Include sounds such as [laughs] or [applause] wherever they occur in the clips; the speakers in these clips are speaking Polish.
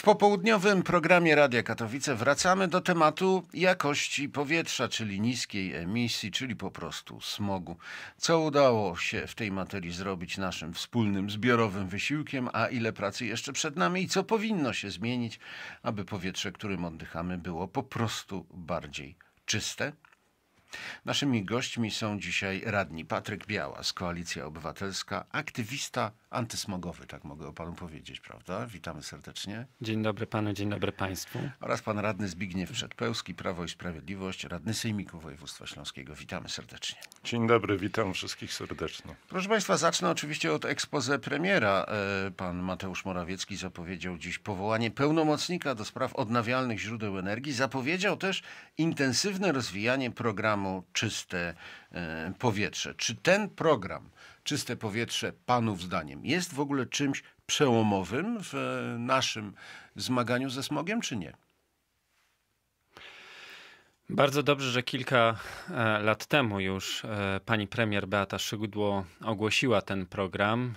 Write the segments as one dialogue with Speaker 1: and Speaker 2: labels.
Speaker 1: W popołudniowym programie Radia Katowice wracamy do tematu jakości powietrza, czyli niskiej emisji, czyli po prostu smogu. Co udało się w tej materii zrobić naszym wspólnym, zbiorowym wysiłkiem, a ile pracy jeszcze przed nami i co powinno się zmienić, aby powietrze, którym oddychamy, było po prostu bardziej czyste? Naszymi gośćmi są dzisiaj radni Patryk Biała z Koalicja Obywatelska, aktywista antysmogowy, tak mogę o panu powiedzieć, prawda? Witamy serdecznie. Dzień dobry panu, dzień dobry państwu. Oraz pan radny Zbigniew Przedpełski, Prawo i Sprawiedliwość, radny Sejmiku Województwa Śląskiego. Witamy
Speaker 2: serdecznie. Dzień dobry, witam wszystkich serdecznie.
Speaker 1: Proszę państwa, zacznę oczywiście od ekspoze premiera. E, pan Mateusz Morawiecki zapowiedział dziś powołanie pełnomocnika do spraw odnawialnych źródeł energii. Zapowiedział też intensywne rozwijanie programu programu Czyste e, Powietrze. Czy ten program Czyste Powietrze Panów zdaniem jest w ogóle czymś przełomowym w e, naszym zmaganiu ze smogiem, czy nie?
Speaker 3: Bardzo dobrze, że kilka e, lat temu już pani premier Beata Szygudło ogłosiła ten program.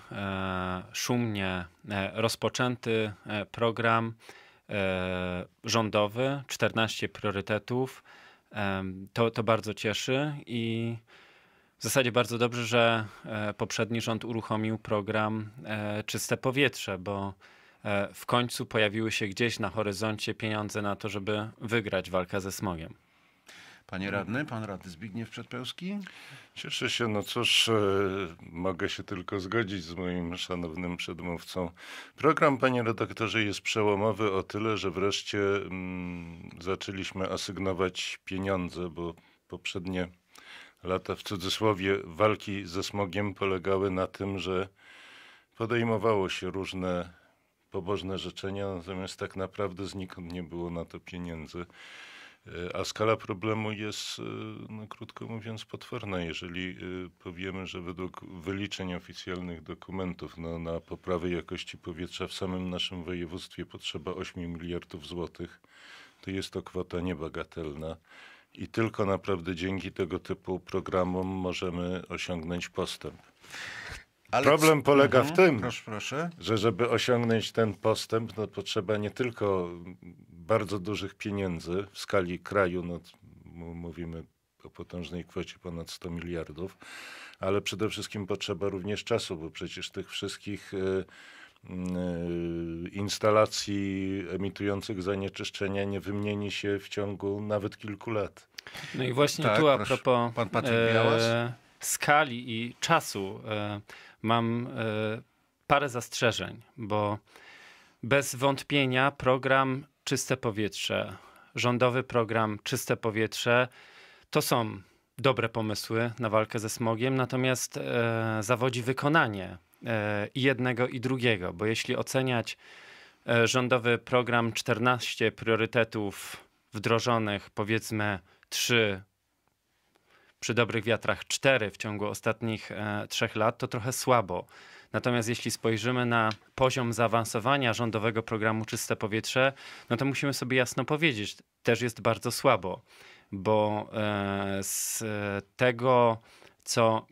Speaker 3: Szumnie rozpoczęty program rządowy, 14 priorytetów to, to bardzo cieszy i w zasadzie bardzo dobrze, że e, poprzedni rząd uruchomił program e, Czyste Powietrze, bo e, w końcu pojawiły się gdzieś na horyzoncie pieniądze
Speaker 2: na to, żeby wygrać walkę ze smogiem. Panie radny,
Speaker 1: pan radny Zbigniew Przedpełski?
Speaker 2: Cieszę się, no cóż, e, mogę się tylko zgodzić z moim szanownym przedmówcą. Program, panie redaktorze, jest przełomowy o tyle, że wreszcie mm, zaczęliśmy asygnować pieniądze, bo poprzednie lata w cudzysłowie walki ze smogiem polegały na tym, że podejmowało się różne pobożne życzenia, natomiast tak naprawdę znikąd nie było na to pieniędzy. E, a skala problemu jest, e, no, krótko mówiąc, potworna. Jeżeli e, powiemy, że według wyliczeń oficjalnych dokumentów no, na poprawę jakości powietrza w samym naszym województwie potrzeba 8 miliardów złotych, to jest to kwota niebagatelna. I tylko naprawdę dzięki tego typu programom możemy osiągnąć postęp.
Speaker 1: Ale Problem polega mhm, w tym, proszę, proszę.
Speaker 2: że żeby osiągnąć ten postęp, no, potrzeba nie tylko bardzo dużych pieniędzy w skali kraju, no, mówimy o potężnej kwocie ponad 100 miliardów, ale przede wszystkim potrzeba również czasu, bo przecież tych wszystkich y, y, instalacji emitujących zanieczyszczenia nie wymieni się w ciągu nawet kilku lat. No i właśnie tak, tu a propos pan e,
Speaker 3: skali i czasu e, mam e, parę zastrzeżeń, bo bez wątpienia program czyste powietrze, rządowy program czyste powietrze, to są dobre pomysły na walkę ze smogiem, natomiast e, zawodzi wykonanie e, i jednego, i drugiego, bo jeśli oceniać e, rządowy program 14 priorytetów wdrożonych, powiedzmy 3, przy dobrych wiatrach 4 w ciągu ostatnich e, trzech lat, to trochę słabo. Natomiast jeśli spojrzymy na poziom zaawansowania rządowego programu Czyste Powietrze, no to musimy sobie jasno powiedzieć, też jest bardzo słabo, bo e, z e, tego, co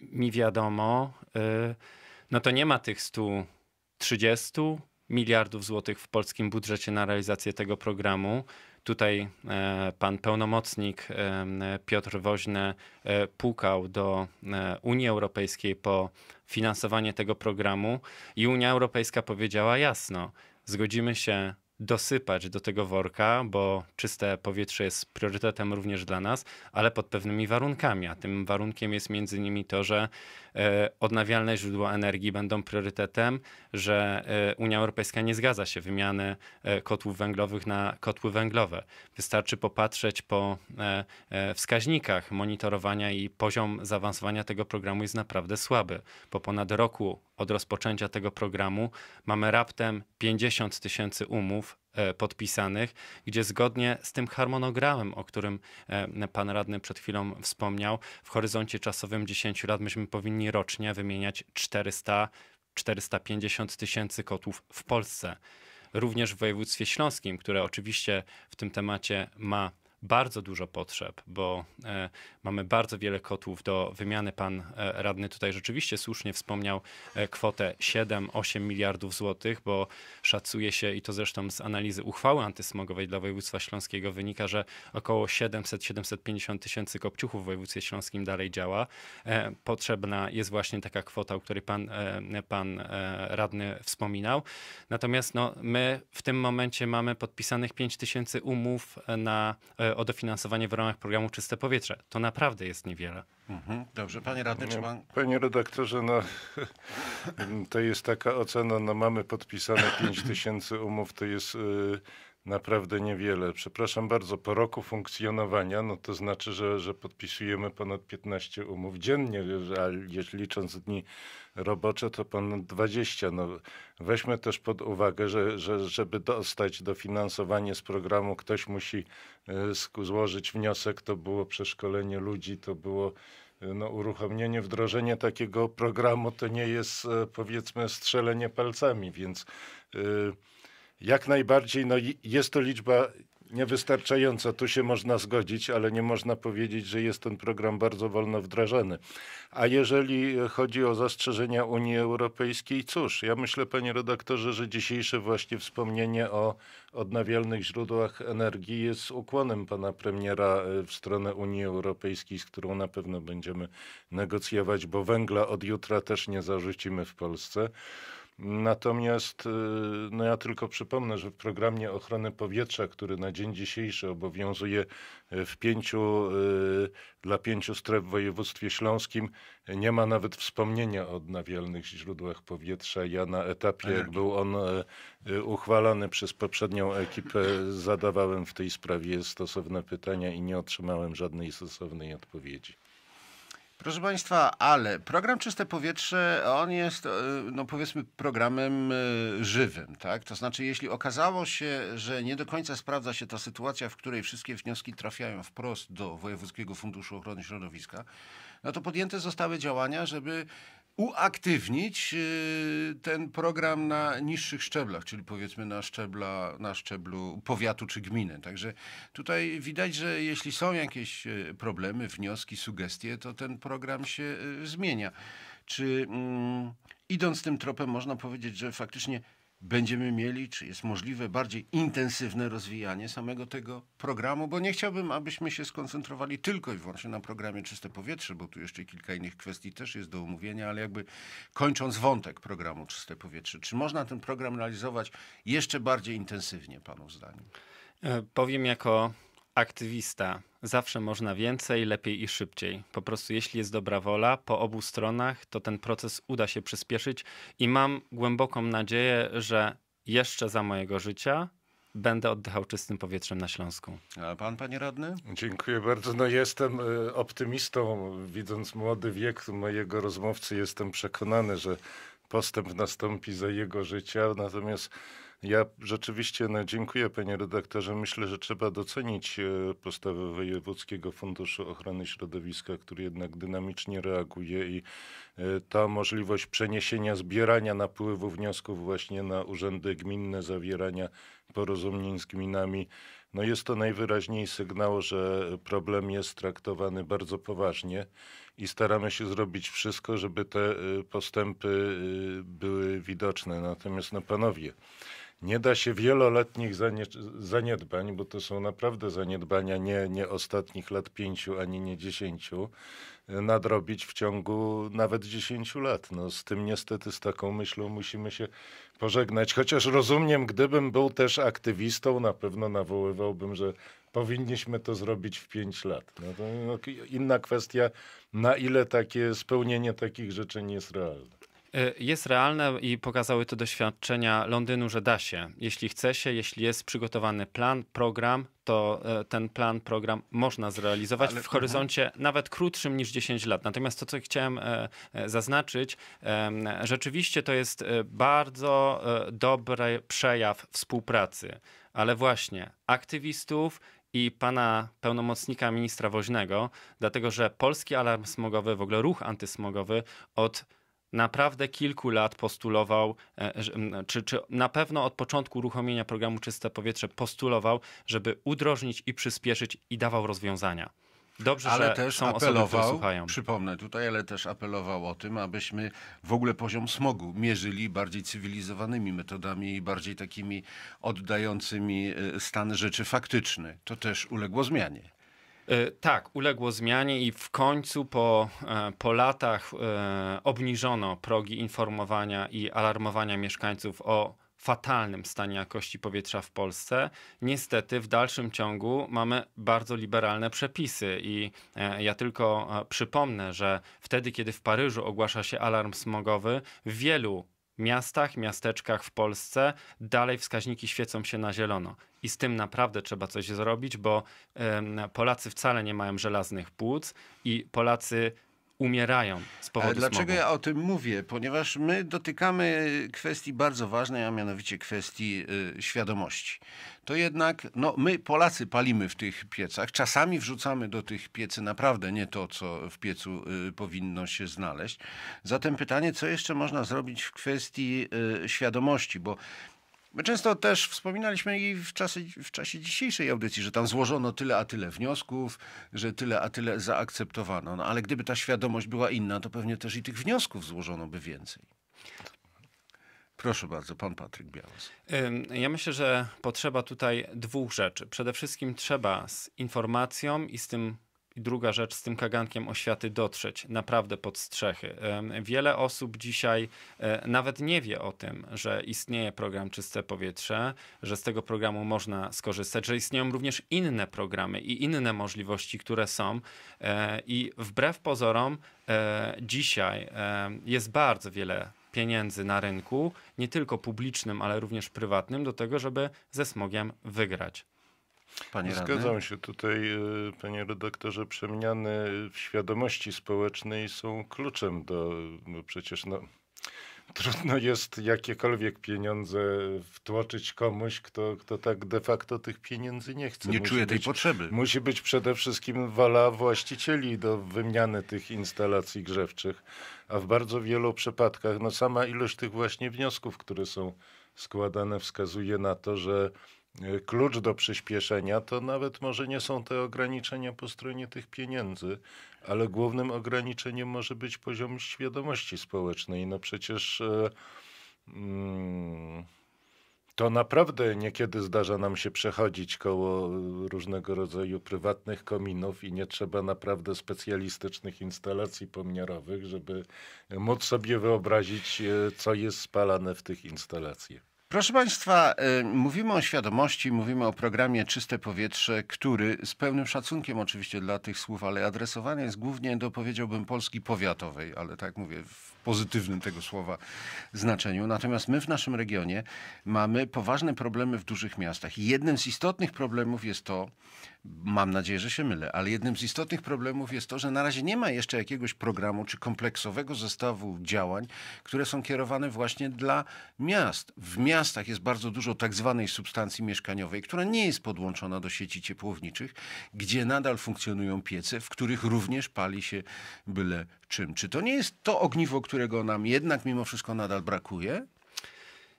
Speaker 3: mi wiadomo, e, no to nie ma tych 130 miliardów złotych w polskim budżecie na realizację tego programu. Tutaj e, pan pełnomocnik e, Piotr Woźny e, pukał do Unii Europejskiej po finansowanie tego programu i Unia Europejska powiedziała jasno: zgodzimy się dosypać do tego worka, bo czyste powietrze jest priorytetem również dla nas, ale pod pewnymi warunkami. A tym warunkiem jest między innymi to, że e, odnawialne źródła energii będą priorytetem, że e, Unia Europejska nie zgadza się wymianę e, kotłów węglowych na kotły węglowe. Wystarczy popatrzeć po wskaźnikach monitorowania i poziom zaawansowania tego programu jest naprawdę słaby. Po ponad roku od rozpoczęcia tego programu mamy raptem 50 tysięcy umów, umów e, podpisanych, gdzie zgodnie z tym harmonogramem, o którym e, pan radny przed chwilą wspomniał, w horyzoncie czasowym 10 lat myśmy powinni rocznie wymieniać 400 450 tysięcy kotów w Polsce. Również w województwie śląskim, które oczywiście w tym temacie ma bardzo dużo potrzeb, bo e, mamy bardzo wiele kotłów do wymiany. Pan e, radny tutaj rzeczywiście słusznie wspomniał e, kwotę 7-8 miliardów złotych, bo szacuje się, i to zresztą z analizy uchwały antysmogowej dla województwa śląskiego wynika, że około 700-750 tysięcy kopciuchów w województwie śląskim dalej działa. Potrzebna jest właśnie taka kwota, o której pan, pan radny wspominał. Natomiast no, my w tym momencie mamy podpisanych 5 tysięcy umów na o dofinansowanie w ramach programu Czyste Powietrze. To naprawdę jest niewiele.
Speaker 1: Mhm. Dobrze, panie radny, czy pan...
Speaker 2: Panie redaktorze, no, to jest taka ocena, no mamy podpisane 5 tysięcy umów, to jest y, naprawdę niewiele. Przepraszam bardzo, po roku funkcjonowania, no to znaczy, że, że podpisujemy ponad 15 umów dziennie, a licząc dni robocze, to ponad 20. No, weźmy też pod uwagę, że, że żeby dostać dofinansowanie z programu, ktoś musi e, złożyć wniosek, to było przeszkolenie ludzi, to było e, no, uruchomienie, wdrożenie takiego programu, to nie jest e, powiedzmy strzelenie palcami, więc... Yy, jak najbardziej, no jest to liczba niewystarczająca, tu się można zgodzić, ale nie można powiedzieć, że jest ten program bardzo wolno wdrażany. A jeżeli chodzi o zastrzeżenia Unii Europejskiej, cóż, ja myślę, panie redaktorze, że dzisiejsze właśnie wspomnienie o odnawialnych źródłach energii jest ukłonem pana premiera e, w stronę Unii Europejskiej, z którą na pewno będziemy negocjować, bo węgla od jutra też nie zarzucimy w Polsce. Natomiast y, no ja tylko przypomnę, że w programie ochrony powietrza, który na dzień dzisiejszy obowiązuje y, w pięciu, y, dla pięciu stref w województwie śląskim, nie ma nawet wspomnienia o odnawialnych źródłach powietrza. Ja na etapie, jak był on uchwalany przez poprzednią ekipę, zadawałem w tej sprawie stosowne pytania i nie otrzymałem żadnej stosownej odpowiedzi.
Speaker 1: Proszę Państwa, ale program Czyste Powietrze, on jest, e, no powiedzmy, programem e, żywym, tak? To znaczy, jeśli okazało się, że nie do końca sprawdza się ta sytuacja, w której wszystkie wnioski trafiają wprost do Wojewódzkiego Funduszu Ochrony Środowiska, no to podjęte zostały działania, żeby uaktywnić y, ten program na niższych szczeblach, czyli powiedzmy na, szczebla, na szczeblu powiatu czy gminy. Także tutaj widać, że jeśli są jakieś y, problemy, wnioski, sugestie, to ten program się y, zmienia. Czy mm, idąc tym tropem można powiedzieć, że faktycznie będziemy mieli, czy jest możliwe bardziej intensywne rozwijanie samego tego programu, bo nie chciałbym, abyśmy się skoncentrowali tylko i wyłącznie na programie Czyste Powietrze, bo tu jeszcze kilka innych kwestii też jest do omówienia, ale jakby kończąc wątek programu Czyste Powietrze, czy można ten program realizować jeszcze bardziej intensywnie, Panu zdaniem? E,
Speaker 3: powiem jako aktywista Zawsze można więcej, lepiej i szybciej. Po prostu jeśli jest dobra wola po obu stronach, to ten proces uda się przyspieszyć i mam głęboką nadzieję, że jeszcze za mojego życia będę oddychał czystym powietrzem na Śląsku.
Speaker 2: A pan, panie radny? Dziękuję bardzo. No jestem e, optymistą. Widząc młody wiek mojego rozmówcy, jestem przekonany, że postęp nastąpi za jego życia. Natomiast ja rzeczywiście no, dziękuję panie redaktorze. Myślę, że trzeba docenić e, postawę Wojewódzkiego Funduszu Ochrony Środowiska, który jednak dynamicznie reaguje i e, ta możliwość przeniesienia zbierania napływu wniosków właśnie na urzędy gminne, zawierania porozumień z gminami. No jest to najwyraźniej sygnał, że problem jest traktowany bardzo poważnie i staramy się zrobić wszystko, żeby te e, postępy były widoczne. Natomiast no panowie, nie da się wieloletnich zaniedbań, bo to są naprawdę zaniedbania nie, nie ostatnich lat pięciu ani nie dziesięciu, e, nadrobić w ciągu nawet dziesięciu lat. No, z tym niestety, z taką myślą musimy się pożegnać. Chociaż rozumiem, gdybym był też aktywistą, na pewno nawoływałbym, że powinniśmy to zrobić w pięć lat. No to, no, inna kwestia, na ile takie spełnienie takich życzeń jest realne.
Speaker 3: E, jest realne i pokazały to doświadczenia Londynu, że da się. Jeśli chce się, jeśli jest przygotowany plan, program, to e, ten plan, program można zrealizować Ale w horyzoncie aha. Mhm. nawet krótszym niż 10 lat. Natomiast to, co chciałem e, zaznaczyć, rzeczywiście to jest bardzo dobry przejaw współpracy. Ale właśnie aktywistów i pana pełnomocnika ministra woźnego, dlatego że polski alarm smogowy, w ogóle ruch antysmogowy od naprawdę kilku lat postulował, e, czy, czy na pewno od początku uruchomienia programu Czyste Powietrze postulował, żeby udrożnić i przyspieszyć i dawał rozwiązania. Dobrze, ale że też są apelował, osoby, które słuchają.
Speaker 1: Przypomnę tutaj, ale też apelował o tym, abyśmy w ogóle poziom smogu mierzyli bardziej cywilizowanymi metodami i bardziej takimi oddającymi e, stan rzeczy faktyczny. To też uległo zmianie. E, tak, uległo zmianie i w końcu
Speaker 3: po, e, po latach e, obniżono progi informowania i alarmowania mieszkańców o fatalnym stanie jakości powietrza w Polsce. Niestety w dalszym ciągu mamy bardzo liberalne przepisy i ja tylko przypomnę, że wtedy, kiedy w Paryżu ogłasza się alarm smogowy, w wielu miastach, miasteczkach w Polsce dalej wskaźniki świecą się na zielono i z tym naprawdę trzeba coś zrobić, bo Polacy wcale nie mają żelaznych płuc i Polacy umierają z powodu Ale Dlaczego smogu?
Speaker 1: ja o tym mówię? Ponieważ my dotykamy kwestii bardzo ważnej, a mianowicie kwestii y, świadomości. To jednak, no my Polacy palimy w tych piecach, czasami wrzucamy do tych piecy naprawdę nie to, co w piecu y, powinno się znaleźć. Zatem pytanie, co jeszcze można zrobić w kwestii y, świadomości, bo My często też wspominaliśmy i w, czasy, w czasie dzisiejszej audycji, że tam złożono tyle a tyle wniosków, że tyle a tyle zaakceptowano. No, ale gdyby ta świadomość była inna, to pewnie też i tych wniosków złożono by więcej. Proszę bardzo, pan Patryk Białos.
Speaker 3: Ja myślę, że potrzeba tutaj dwóch rzeczy. Przede wszystkim trzeba z informacją i z tym i druga rzecz, z tym kagankiem oświaty dotrzeć naprawdę pod strzechy. Wiele osób dzisiaj e, nawet nie wie o tym, że istnieje program Czyste Powietrze, że z tego programu można skorzystać, że istnieją również inne programy i inne możliwości, które są. E, I wbrew pozorom, e, dzisiaj jest bardzo wiele pieniędzy na rynku, nie tylko publicznym, ale również prywatnym, do tego, żeby ze smogiem wygrać.
Speaker 2: Panie Zgadzam radny? się tutaj, y, panie redaktorze, przemiany w świadomości społecznej są kluczem do, bo no przecież no, trudno jest jakiekolwiek pieniądze wtłoczyć komuś, kto, kto tak de facto tych pieniędzy nie chce. Nie musi czuje tej potrzeby. Musi być przede wszystkim wola właścicieli do wymiany tych instalacji grzewczych, a w bardzo wielu przypadkach no, sama ilość tych właśnie wniosków, które są składane, wskazuje na to, że klucz do przyspieszenia, to nawet może nie są te ograniczenia po stronie tych pieniędzy, ale głównym ograniczeniem może być poziom świadomości społecznej. No przecież e, mm, to naprawdę niekiedy zdarza nam się przechodzić koło e, różnego rodzaju prywatnych kominów i nie trzeba naprawdę specjalistycznych instalacji pomiarowych, żeby móc sobie wyobrazić, e, co jest spalane w tych instalacjach.
Speaker 1: Proszę Państwa, y, mówimy o świadomości, mówimy o programie Czyste Powietrze, który z pełnym szacunkiem oczywiście dla tych słów, ale adresowany jest głównie do, powiedziałbym, Polski powiatowej, ale tak mówię w pozytywnym tego słowa znaczeniu. Natomiast my w naszym regionie mamy poważne problemy w dużych miastach. Jednym z istotnych problemów jest to, mam nadzieję, że się mylę, ale jednym z istotnych problemów jest to, że na razie nie ma jeszcze jakiegoś programu czy kompleksowego zestawu działań, które są kierowane właśnie dla miast. W miast miastach jest bardzo dużo tak zwanej substancji mieszkaniowej, która nie jest podłączona do sieci ciepłowniczych, gdzie nadal funkcjonują piece, w których również pali się byle czym. Czy to nie jest to ogniwo, którego nam jednak mimo wszystko nadal brakuje?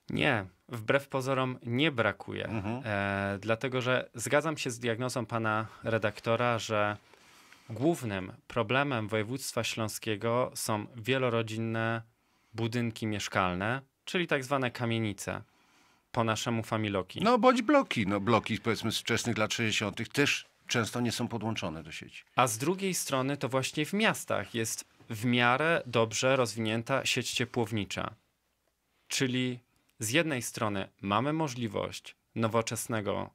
Speaker 3: Nie, wbrew pozorom nie brakuje. Mhm. E, dlatego, że zgadzam się z diagnozą pana redaktora, że głównym problemem województwa śląskiego są wielorodzinne budynki mieszkalne, czyli tak zwane kamienice po naszemu Familoki.
Speaker 1: No bądź bloki, no bloki powiedzmy z wczesnych
Speaker 3: lat 60. też często nie są podłączone do sieci. A z drugiej strony to właśnie w miastach jest w miarę dobrze rozwinięta sieć ciepłownicza. Czyli z jednej strony mamy możliwość nowoczesnego,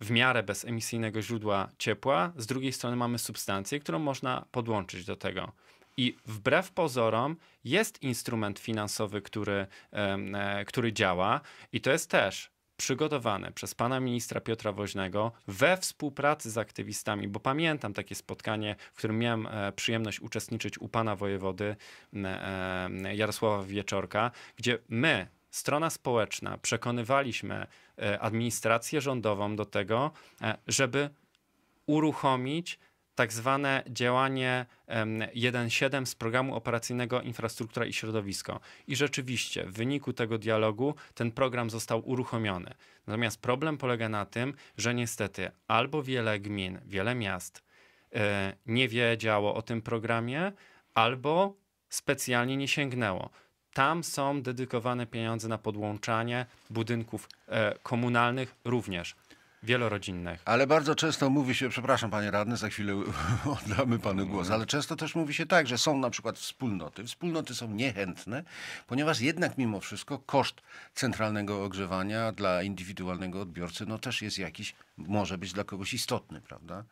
Speaker 3: w miarę bezemisyjnego źródła ciepła, z drugiej strony mamy substancję, którą można podłączyć do tego. I wbrew pozorom jest instrument finansowy, który, e, który działa, i to jest też przygotowane przez pana ministra Piotra Woźnego we współpracy z aktywistami, bo pamiętam takie spotkanie, w którym miałem e, przyjemność uczestniczyć u pana wojewody e, Jarosława Wieczorka, gdzie my, strona społeczna, przekonywaliśmy administrację rządową do tego, żeby uruchomić tak zwane działanie 1.7 z programu operacyjnego Infrastruktura i Środowisko. I rzeczywiście w wyniku tego dialogu ten program został uruchomiony. Natomiast problem polega na tym, że niestety albo wiele gmin, wiele miast e, nie wiedziało o tym programie, albo specjalnie nie sięgnęło. Tam są dedykowane pieniądze na podłączanie budynków e, komunalnych również wielorodzinnych.
Speaker 1: Ale bardzo często mówi się, przepraszam panie radny, za chwilę [laughs] oddamy panu głos, mhm. ale często też mówi się tak, że są na przykład wspólnoty. Wspólnoty są niechętne, ponieważ jednak mimo wszystko koszt centralnego ogrzewania dla indywidualnego odbiorcy no też jest jakiś, może być dla kogoś istotny, prawda?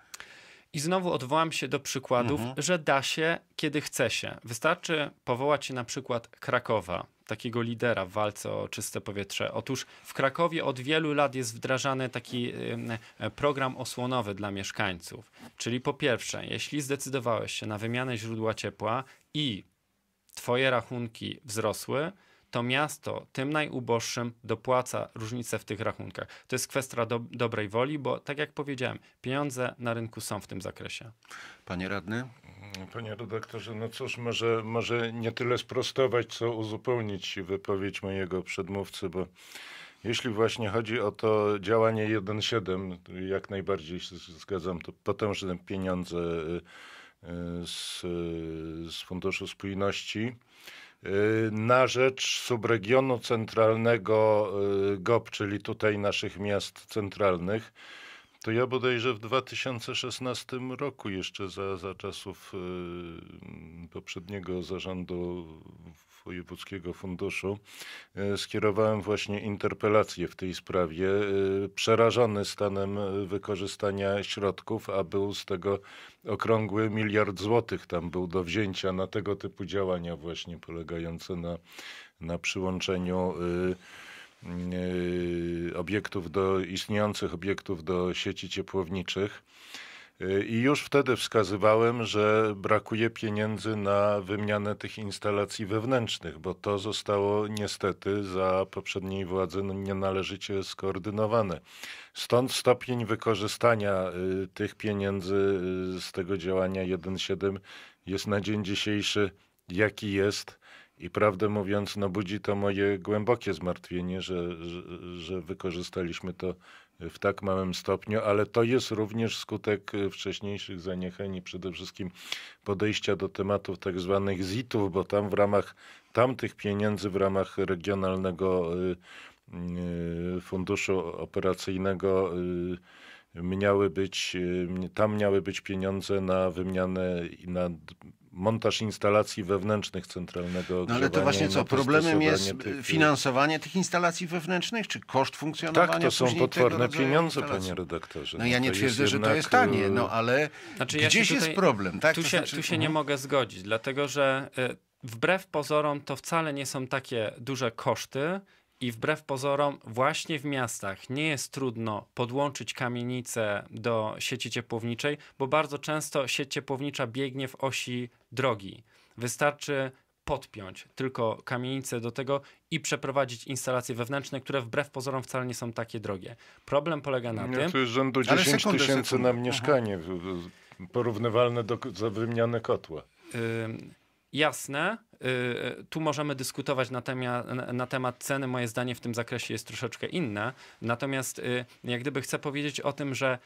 Speaker 1: I znowu odwołam się do przykładów, mhm. że da się,
Speaker 3: kiedy chce się. Wystarczy powołać się na przykład Krakowa, takiego lidera w walce o czyste powietrze. Otóż w Krakowie od wielu lat jest wdrażany taki e, program osłonowy dla mieszkańców. Czyli po pierwsze, jeśli zdecydowałeś się na wymianę źródła ciepła i twoje rachunki wzrosły, to miasto tym najuboższym dopłaca różnicę w tych rachunkach. To jest kwestia do, dobrej woli, bo tak jak powiedziałem, pieniądze na rynku są w tym zakresie.
Speaker 2: Panie radny? Panie redaktorze, no cóż, może, może nie tyle sprostować, co uzupełnić wypowiedź mojego przedmówcy, bo jeśli właśnie chodzi o to działanie 1.7, jak najbardziej się zgadzam, to potężne pieniądze y, y, z, y, z Funduszu Spójności Y, na rzecz subregionu centralnego y, GOP, czyli tutaj naszych miast centralnych. To ja bodajże w 2016 roku, jeszcze za, za czasów y, poprzedniego zarządu Wojewódzkiego Funduszu, y, skierowałem właśnie interpelację w tej sprawie, y, przerażony stanem y, wykorzystania środków, a był z tego okrągły miliard złotych tam był do wzięcia na tego typu działania właśnie polegające na, na przyłączeniu y, Y, obiektów do istniejących obiektów do sieci ciepłowniczych. Y, I już wtedy wskazywałem, że brakuje pieniędzy na wymianę tych instalacji wewnętrznych, bo to zostało niestety za poprzedniej władzy nienależycie skoordynowane. Stąd stopień wykorzystania y, tych pieniędzy z tego działania 1.7 jest na dzień dzisiejszy jaki jest i prawdę mówiąc, no budzi to moje głębokie zmartwienie, że, że, że wykorzystaliśmy to w tak małym stopniu, ale to jest również skutek wcześniejszych zaniechań i przede wszystkim podejścia do tematów tak zwanych ZIT-ów, bo tam w ramach tamtych pieniędzy, w ramach regionalnego y, y, funduszu operacyjnego y, miały być, tam miały być pieniądze na wymianę i na montaż instalacji wewnętrznych centralnego No ale to właśnie co, problemem jest tych, finansowanie
Speaker 1: tych instalacji wewnętrznych, czy koszt funkcjonowania Tak, to są potworne pieniądze, instalacji. panie redaktorze. No ja no nie twierdzę, że to jest tanie, y, no ale znaczy, gdzieś ja jest problem. Tak? Tu, się, znaczy... tu się mhm. nie
Speaker 3: mogę zgodzić, dlatego że y, wbrew pozorom to wcale nie są takie duże koszty, i wbrew pozorom, właśnie w miastach nie jest trudno podłączyć kamienicę do sieci ciepłowniczej, bo bardzo często sieć ciepłownicza biegnie w osi drogi. Wystarczy podpiąć tylko kamienicę do tego i przeprowadzić instalacje wewnętrzne, które wbrew pozorom wcale nie są takie drogie. Problem polega na tym... To jest rzędu 10
Speaker 2: sekundę, tysięcy sekundę. na mieszkanie, Aha. porównywalne do, za wymianę kotła.
Speaker 3: jasne, Y, y, tu możemy dyskutować na, temia, na temat ceny. Moje zdanie w tym zakresie jest troszeczkę inne. Natomiast y, jak gdyby chcę powiedzieć o tym, że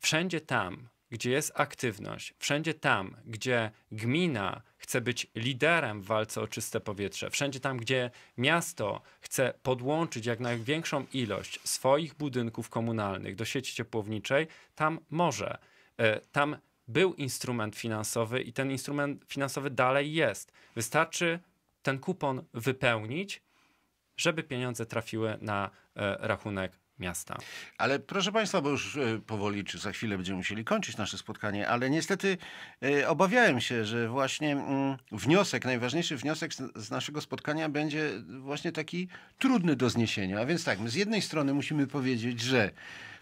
Speaker 3: wszędzie tam, gdzie jest aktywność, wszędzie tam, gdzie gmina chce być liderem w walce o czyste powietrze, wszędzie tam, gdzie miasto chce podłączyć jak największą ilość swoich budynków komunalnych do sieci ciepłowniczej, tam może. Tam był instrument finansowy i ten instrument finansowy dalej jest. Wystarczy ten kupon wypełnić, żeby pieniądze trafiły na e, rachunek
Speaker 1: miasta. Ale proszę Państwa, bo już e, powoli, czy za chwilę będziemy musieli kończyć nasze spotkanie, ale niestety e, obawiałem się, że właśnie mm, wniosek, najważniejszy wniosek z, z, naszego spotkania będzie właśnie taki trudny do zniesienia. A więc tak, my z jednej strony musimy powiedzieć, że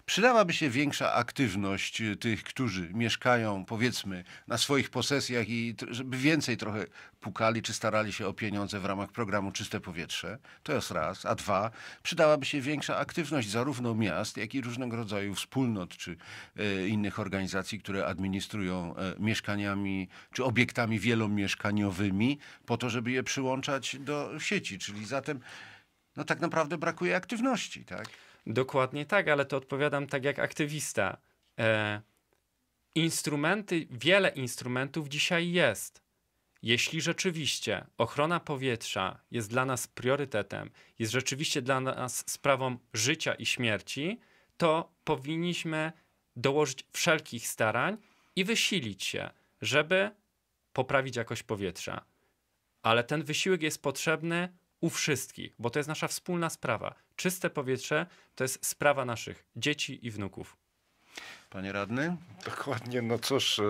Speaker 1: Przydałaby się większa aktywność y, tych, którzy mieszkają, powiedzmy, na swoich posesjach i żeby więcej trochę pukali czy starali się o pieniądze w ramach programu Czyste Powietrze. To jest raz. A dwa, przydałaby się większa aktywność zarówno miast, jak i różnego rodzaju wspólnot czy e, innych organizacji, które administrują e, mieszkaniami czy obiektami wielomieszkaniowymi, po to, żeby je przyłączać do sieci. Czyli zatem, no tak naprawdę brakuje aktywności, tak? Dokładnie tak, ale to odpowiadam tak jak aktywista.
Speaker 3: E, instrumenty, wiele instrumentów dzisiaj jest. Jeśli rzeczywiście ochrona powietrza jest dla nas priorytetem, jest rzeczywiście dla nas sprawą życia i śmierci, to powinniśmy dołożyć wszelkich starań i wysilić się, żeby poprawić jakość powietrza. Ale ten wysiłek jest potrzebny u wszystkich, bo to jest nasza wspólna sprawa. Czyste powietrze to jest sprawa naszych dzieci i wnuków.
Speaker 2: Panie radny? Dokładnie, no cóż, e,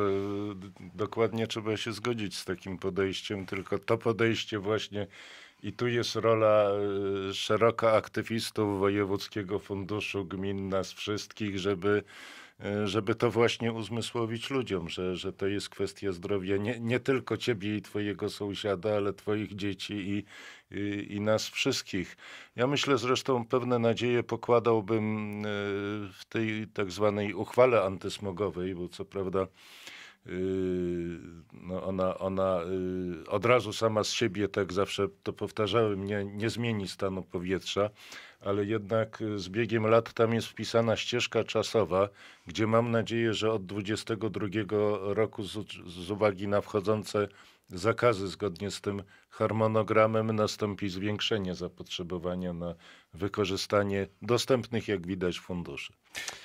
Speaker 2: dokładnie trzeba się zgodzić z takim podejściem, tylko to podejście właśnie i tu jest rola e, szeroka aktywistów Wojewódzkiego Funduszu Gmin nas wszystkich, żeby E, żeby to właśnie uzmysłowić ludziom, że, że to jest kwestia zdrowia nie, nie tylko ciebie i twojego sąsiada, ale twoich dzieci i, i, i nas wszystkich. Ja myślę zresztą pewne nadzieje pokładałbym e, w tej tak zwanej uchwale antysmogowej, bo co prawda e, no ona, ona od razu sama z siebie, tak zawsze to powtarzałem, nie, nie zmieni stanu powietrza, ale jednak y, z biegiem lat tam jest wpisana ścieżka czasowa, gdzie mam nadzieję, że od 22 roku z, z uwagi na wchodzące zakazy. Zgodnie z tym harmonogramem nastąpi zwiększenie zapotrzebowania na wykorzystanie dostępnych, jak widać, funduszy.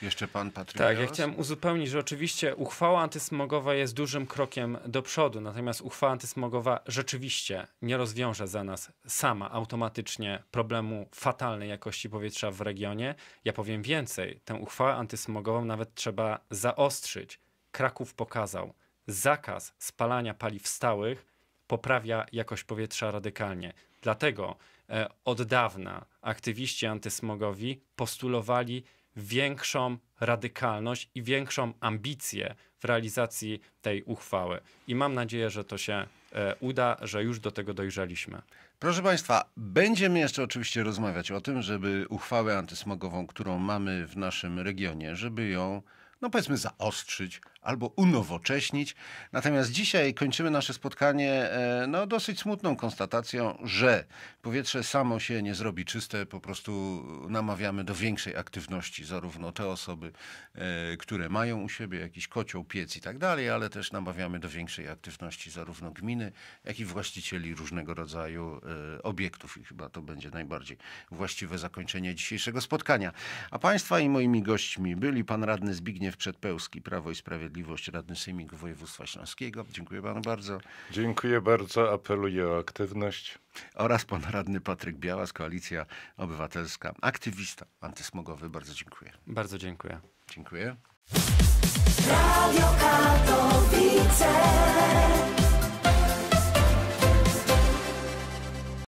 Speaker 2: Jeszcze pan Patryk. Tak, ja chciałem
Speaker 3: uzupełnić, że oczywiście uchwała antysmogowa jest dużym krokiem do przodu, natomiast uchwała antysmogowa rzeczywiście nie rozwiąże za nas sama automatycznie problemu fatalnej jakości powietrza w regionie. Ja powiem więcej, tę uchwałę antysmogową nawet trzeba zaostrzyć. Kraków pokazał, zakaz spalania paliw stałych poprawia jakość powietrza radykalnie. Dlatego e, od dawna aktywiści antysmogowi postulowali większą radykalność i większą ambicję w realizacji tej uchwały. I mam nadzieję, że to się e, uda, że już do tego dojrzeliśmy.
Speaker 1: Proszę Państwa, będziemy jeszcze oczywiście rozmawiać o tym, żeby uchwałę antysmogową, którą mamy w naszym regionie, żeby ją, no powiedzmy, zaostrzyć albo unowocześnić. Natomiast dzisiaj kończymy nasze spotkanie e, no, dosyć smutną konstatacją, że powietrze samo się nie zrobi czyste. Po prostu namawiamy do większej aktywności zarówno te osoby, e, które mają u siebie jakiś kocioł, piec i tak dalej, ale też namawiamy do większej aktywności zarówno gminy, jak i właścicieli różnego rodzaju e, obiektów. I chyba to będzie najbardziej właściwe zakończenie dzisiejszego spotkania. A Państwa i moimi gośćmi byli pan radny Zbigniew Przedpełski, Prawo i Sprawiedliwość, Sprawiedliwość, radny Sejmiku Województwa Śląskiego. Dziękuję panu bardzo. Dziękuję bardzo, apeluję o aktywność. Oraz pan radny Patryk Białas, Koalicja Obywatelska, aktywista antysmogowy. Bardzo dziękuję. Bardzo dziękuję. Dziękuję. Radio Katowice.